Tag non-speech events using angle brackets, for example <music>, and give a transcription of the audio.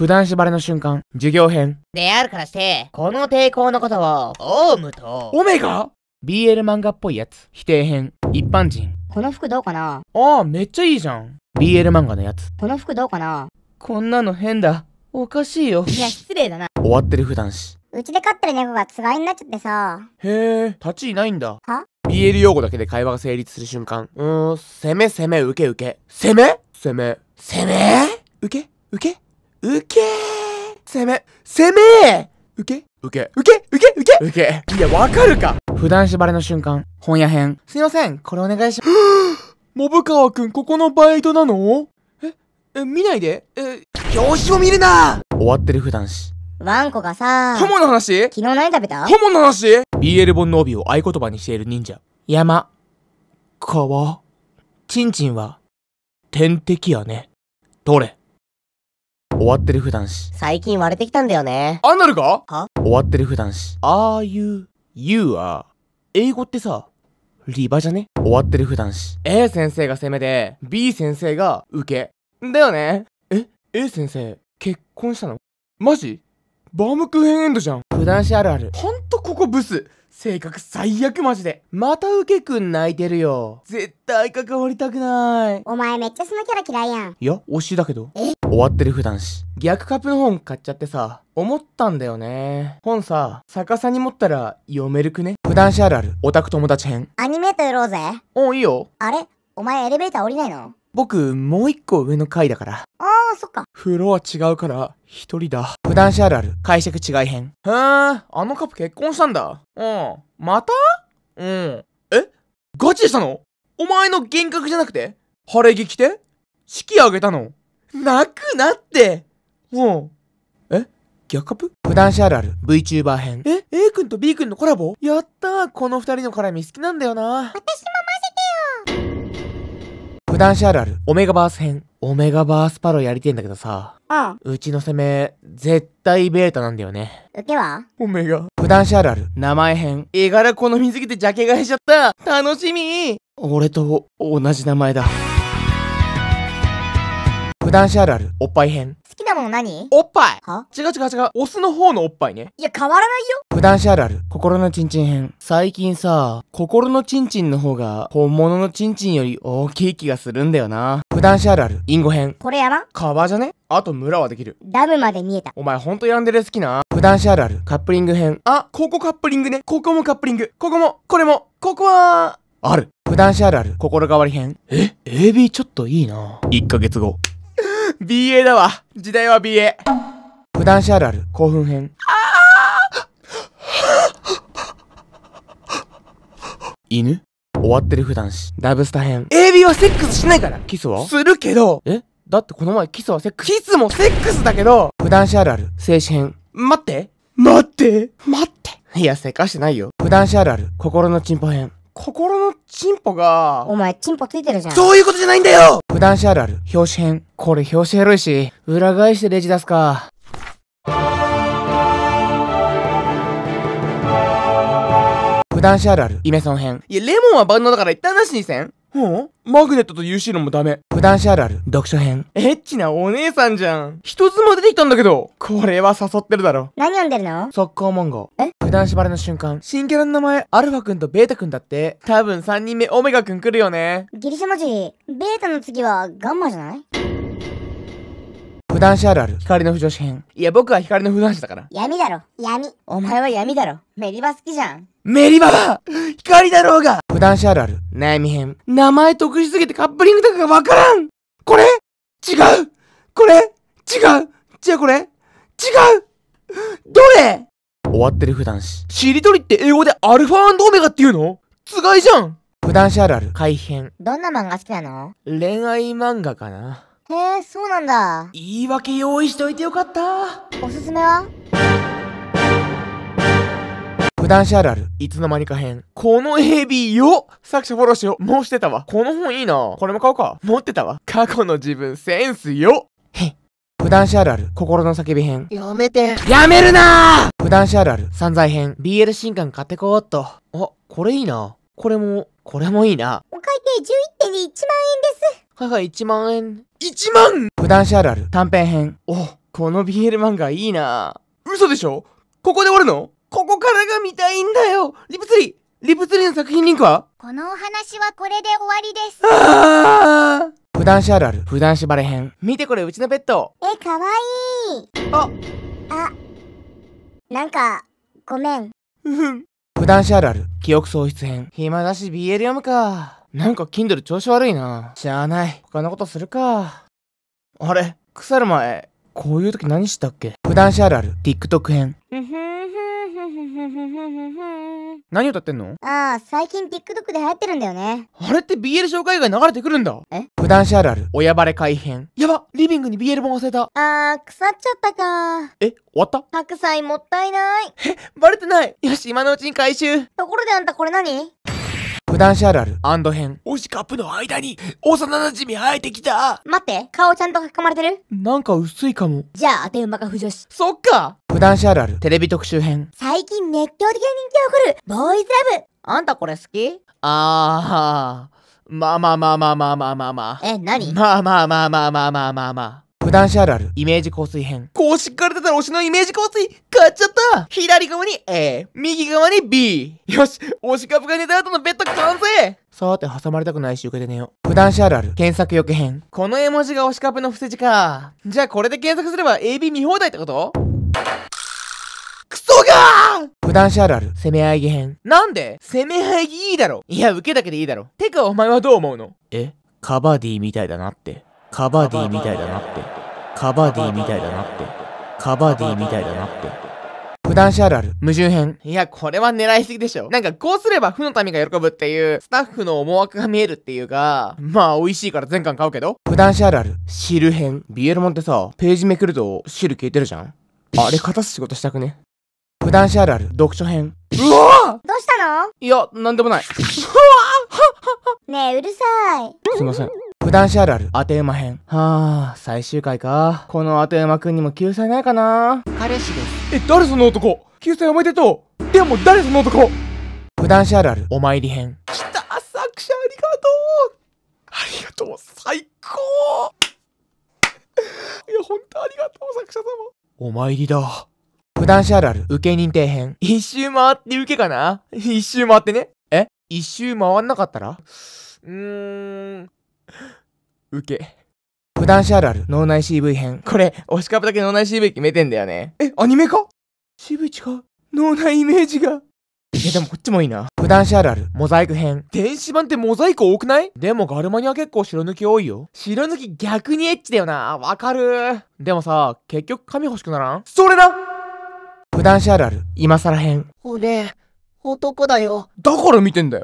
普段縛りの瞬間、授業編。であるからして、この抵抗のことを、オウムと、オメガ ?BL 漫画っぽいやつ。否定編。一般人。この服どうかなああ、めっちゃいいじゃん。BL 漫画のやつ。この服どうかなこんなの変だ。おかしいよ。いや、失礼だな。終わってる普段し。うちで飼ってる猫がつがいになっちゃってさ。へえ、立ちいないんだ。は ?BL 用語だけで会話が成立する瞬間。うーん、攻め攻め受け受け。攻め攻め。攻め受け受け受け攻め攻め受け受け受け受け受け受けいや、わかるか普段縛りの瞬間、本屋編。すいません、これお願いし、モ <gasps> ブ川くん、ここのバイトなのえ、え、見ないでえ、表紙を見るな終わってる普段し。ワンコがさホモの話昨日何食べたホモの話 ?BL 本の帯を合言葉にしている忍者。山。川。ちんちんは、天敵やね。どれ終わってる普段子。最近割れてきたんだよね。アナルが終わってる普段子。are you, you are. 英語ってさ、リバじゃね終わってる普段し A 先生が攻めで、B 先生が受け。だよね。え ?A 先生、結婚したのマジバームクーヘンエンドじゃん。普段しあるある。ほんとここブス。性格最悪マジで。また受けくん泣いてるよ。絶対関わりたくない。お前めっちゃそのキャラ嫌いやん。いや、推しだけど。え終わってる普段し。逆カップの本買っちゃってさ、思ったんだよね。本さ、逆さに持ったら読めるくね普段しあるある、オタク友達編。アニメートやろうぜ。おいいよ。あれお前エレベーター降りないの僕、もう一個上の階だから。ああ、そっか。風呂は違うから、一人だ。普段しあるある、解釈違い編。へえ、あのカップ結婚したんだ。うん。またうん。えガチでしたのお前の幻覚じゃなくて晴れ着着て式あげたの泣くなってもう。え逆カップ普段しあるある VTuber 編。え ?A 君と B 君のコラボやったーこの二人の絡み好きなんだよな。私も混ぜてよ普段しあるあるオメガバース編。オメガバースパロやりてんだけどさ。あうちの攻め、絶対ベータなんだよね。受けはオメガ。普段しあるある。名前編。絵柄好みすぎてジャケ買いしちゃった楽しみ俺と同じ名前だ。男子あるある、おっぱい編。好きなもの何おっぱいは違う違う違う、オスの方のおっぱいね。いや、変わらないよ。九段子あるある、心のちんちん編。最近さ、心のちんちんの方が、本物のちんちんより大きい気がするんだよな。九段子あるある、インゴ編。これや山川じゃねあと村はできる。ダムまで見えた。お前ほんとヤンデレ好きな。九段子あるある、カップリング編。あ、ここカップリングね。ここもカップリング。ここも、これも、ここは、ある。九段子あるある、心変わり編。え ?AB ちょっといいな。1ヶ月後。<laughs> BA だわ。時代は BA。普段しあるある、興奮編。<laughs> 犬終わってる普段し。ダブスタ編。AB はセックスしないからキスはするけどえだってこの前キスはセックス。キスもセックスだけど普段しあるある、静止編。待って待って待っていや、せかしてないよ。普段しあるある、心のチンポ編。心のチンポが。お前、チンポついてるじゃん。そういうことじゃないんだよ普段しあるある。表紙編。これ表紙エロいし、裏返してレジ出すか。普段しあるある。イメソン編。いや、レモンは万能だから一旦なしにせんうんマグネットと UC のもダメ。普段しあるある。読書編。エッチなお姉さんじゃん。人妻出てきたんだけど。これは誘ってるだろ。何読んでるの速攻漫画。え普段しばれの瞬間。新キャラの名前、アルファ君とベータ君だって。多分3人目オメガ君来るよね。ギリシャ文字、ベータの次はガンマじゃないんしあるある光の不女子編いや僕は光の不んし。だから闇だろ闇お前は闇だろメリバ好きじゃんメリババ光だろうが普段しあるある、悩み編。名前得しすぎてカップリングとかがわからんこれ違うこれ違うじゃあこれ違うどれ終わってる普段し。しりとりって英語でアルファオメガっていうのつがいじゃん普段しあるある、改編。どんな漫画好きなの恋愛漫画かな。へえ、そうなんだ。言い訳用意しといてよかった。おすすめは男子あるある。いつの間にか編。このヘビよ作者フォローしよう。もうしてたわ。この本いいなこれも買おうか。持ってたわ。過去の自分センスよへ普段子あるある、心の叫び編。やめて。やめるな普段子あるある、散財編。BL 新刊買ってこーっと。あ、これいいな。これも、これもいいな。お会計11.1万円です。はいはい、1万円。1万普段子あるある、短編編。お、この BL 漫画いいな。嘘でしょここで終わるのここからが見たいんだよリプツリーリプツリーの作品リンクはこのお話はこれで終わりです。あ普段しあるある、普段しバレ編。見てこれ、うちのペット。え、かわいい。ああ、なんか、ごめん。普段しあるある、記憶喪失編。暇だし BL 読むか。なんか Kindle 調子悪いな。しゃあない。他のことするか。あれ腐る前、こういう時何したっけ普段しあるある、TikTok 編。何歌ってんのああ、最近 TikTok で流行ってるんだよね。あれって BL 紹介以外流れてくるんだ。え普段しあるある。親バレ改変。やばリビングに BL 本忘れた。あー、腐っちゃったか。え終わった白菜もったいない。えバレてないよし、今のうちに回収。ところであんたこれ何プ男子あるある編。推しカップの間に、幼馴染み生えてきた待って、顔ちゃんと囲まれてるなんか薄いかも。じゃあ、当て馬が不女子。そっかプ男子あるある、テレビ特集編。最近熱狂的な人気を誇る、ボーイズラブあんたこれ好きあー、まあまあまあまあまあまあまあまあ。え、何まあまあまあまあまあまあまあまあ。九段子あるある、イメージ香水編。しっから出たら推しのイメージ香水、買っちゃった左側に A、右側に B。よし、推し株が寝た後のベッド完成さて、挟まれたくないし、受けて寝よう。九段子あるある、検索よけ編。この絵文字が推し株の伏せ字か。じゃあこれで検索すれば AB 見放題ってことクソがー九段子あるある、攻め合い編。なんで攻め合いいいだろいや、受けだけでいいだろ。てか、お前はどう思うのえカバディみたいだなって。カバディみたいだなって。カバディみたいだなって。カバディみたいだなって。普段子あるある。矛盾編。いや、これは狙いすぎでしょ。なんか、こうすれば負の民が喜ぶっていう、スタッフの思惑が見えるっていうか、まあ、美味しいから全巻買うけど。普段子あるある。汁編。ビエルモンってさ、ページめくると汁消えてるじゃんあれ、片す仕事したくね。普段子あるある。読書編。うわどうしたのいや、なんでもない。う <laughs> わねえ、うるさい。すいません。九段子あるある、当て馬編。はあ、最終回か。この当て馬くんにも救済ないかな彼氏です。え、誰その男救済おめでとうでも誰その男九段子あるある、お参り編。来た作者ありがとうありがとう最高いや、ほんとありがとう作者様。お参りだ。九段子あるある、受け認定編。一周回って受けかな一周回ってね。え一周回んなかったらうーん。受け。九段子あるある、脳内 CV 編。これ、推し株だけ脳内 CV 決めてんだよね。え、アニメか ?CV 違う。脳内イメージが。え、でもこっちもいいな。普段子あるある、モザイク編。電子版ってモザイク多くないでもガルマニは結構白抜き多いよ。白抜き逆にエッチだよな。わかるでもさ、結局髪欲しくならんそれだ九段子あるある、今更編。俺、男だよ。だから見てんだよ。